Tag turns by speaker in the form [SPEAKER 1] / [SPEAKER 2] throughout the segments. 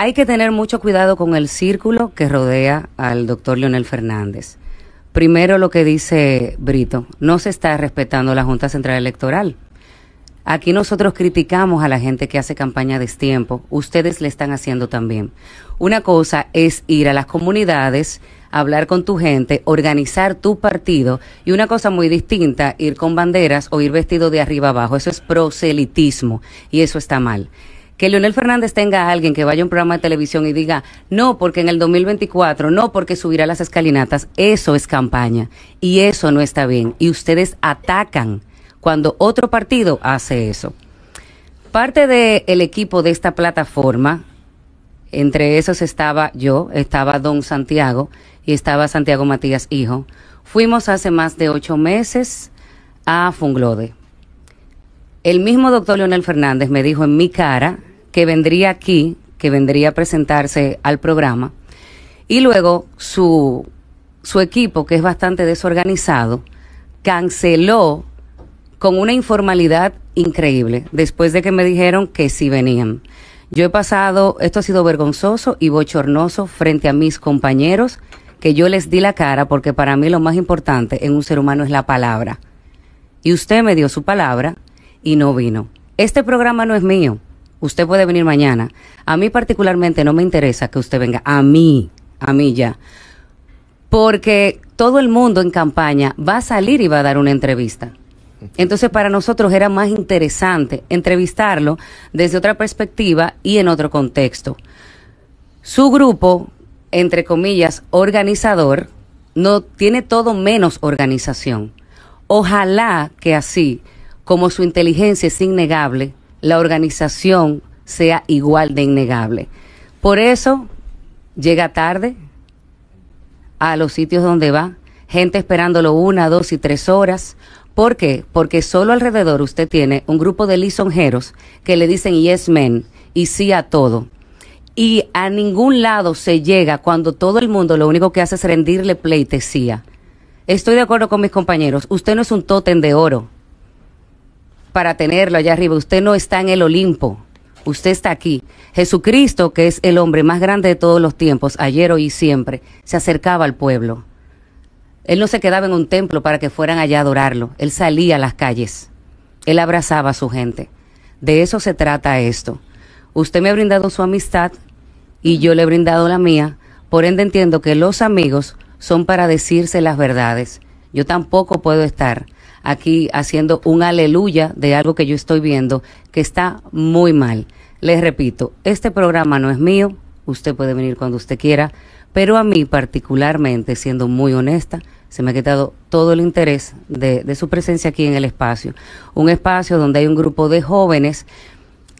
[SPEAKER 1] hay que tener mucho cuidado con el círculo que rodea al doctor Leonel Fernández. Primero lo que dice Brito, no se está respetando la Junta Central Electoral. Aquí nosotros criticamos a la gente que hace campaña de destiempo, ustedes le están haciendo también. Una cosa es ir a las comunidades, hablar con tu gente, organizar tu partido y una cosa muy distinta, ir con banderas o ir vestido de arriba abajo. Eso es proselitismo y eso está mal que Leonel Fernández tenga a alguien que vaya a un programa de televisión y diga, no, porque en el 2024, no, porque subirá las escalinatas, eso es campaña y eso no está bien. Y ustedes atacan cuando otro partido hace eso. Parte del equipo de esta plataforma, entre esos estaba yo, estaba Don Santiago y estaba Santiago Matías Hijo, fuimos hace más de ocho meses a Funglode. El mismo doctor Leonel Fernández me dijo en mi cara, que vendría aquí, que vendría a presentarse al programa, y luego su, su equipo, que es bastante desorganizado, canceló con una informalidad increíble, después de que me dijeron que sí venían. Yo he pasado, esto ha sido vergonzoso y bochornoso frente a mis compañeros, que yo les di la cara porque para mí lo más importante en un ser humano es la palabra. Y usted me dio su palabra y no vino. Este programa no es mío. Usted puede venir mañana. A mí particularmente no me interesa que usted venga. A mí, a mí ya. Porque todo el mundo en campaña va a salir y va a dar una entrevista. Entonces para nosotros era más interesante entrevistarlo desde otra perspectiva y en otro contexto. Su grupo, entre comillas, organizador, no tiene todo menos organización. Ojalá que así, como su inteligencia es innegable, la organización sea igual de innegable. Por eso llega tarde a los sitios donde va, gente esperándolo una, dos y tres horas. ¿Por qué? Porque solo alrededor usted tiene un grupo de lisonjeros que le dicen yes men y sí a todo. Y a ningún lado se llega cuando todo el mundo lo único que hace es rendirle pleitesía. Estoy de acuerdo con mis compañeros, usted no es un tótem de oro para tenerlo allá arriba. Usted no está en el Olimpo, usted está aquí. Jesucristo, que es el hombre más grande de todos los tiempos, ayer, hoy y siempre, se acercaba al pueblo. Él no se quedaba en un templo para que fueran allá a adorarlo, él salía a las calles, él abrazaba a su gente. De eso se trata esto. Usted me ha brindado su amistad y yo le he brindado la mía, por ende entiendo que los amigos son para decirse las verdades. Yo tampoco puedo estar aquí haciendo un aleluya de algo que yo estoy viendo que está muy mal. Les repito, este programa no es mío, usted puede venir cuando usted quiera, pero a mí particularmente, siendo muy honesta, se me ha quitado todo el interés de, su presencia aquí en el espacio. Un espacio donde hay un grupo de jóvenes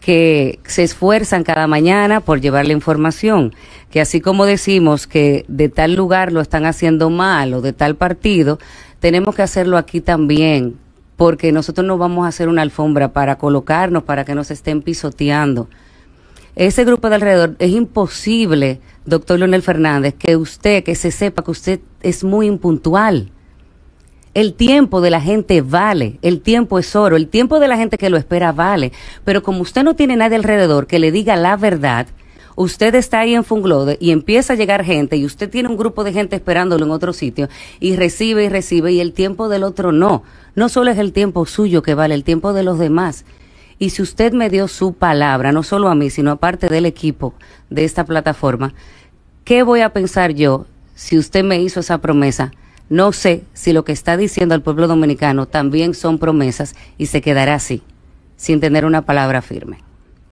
[SPEAKER 1] que se esfuerzan cada mañana por llevar la información, que así como decimos que de tal lugar lo están haciendo mal o de tal partido, tenemos que hacerlo aquí también, porque nosotros no vamos a hacer una alfombra para colocarnos, para que nos estén pisoteando. Ese grupo de alrededor es imposible, doctor Leonel Fernández, que usted, que se sepa que usted es muy impuntual. El tiempo de la gente vale, el tiempo es oro, el tiempo de la gente que lo espera vale, pero como usted no tiene nadie alrededor que le diga la verdad, usted está ahí en Funglode y empieza a llegar gente y usted tiene un grupo de gente esperándolo en otro sitio y recibe y recibe y el tiempo del otro no. No solo es el tiempo suyo que vale, el tiempo de los demás. Y si usted me dio su palabra, no solo a mí, sino a parte del equipo de esta plataforma, ¿qué voy a pensar yo si usted me hizo esa promesa? No sé si lo que está diciendo al pueblo dominicano también son promesas y se quedará así, sin tener una palabra firme.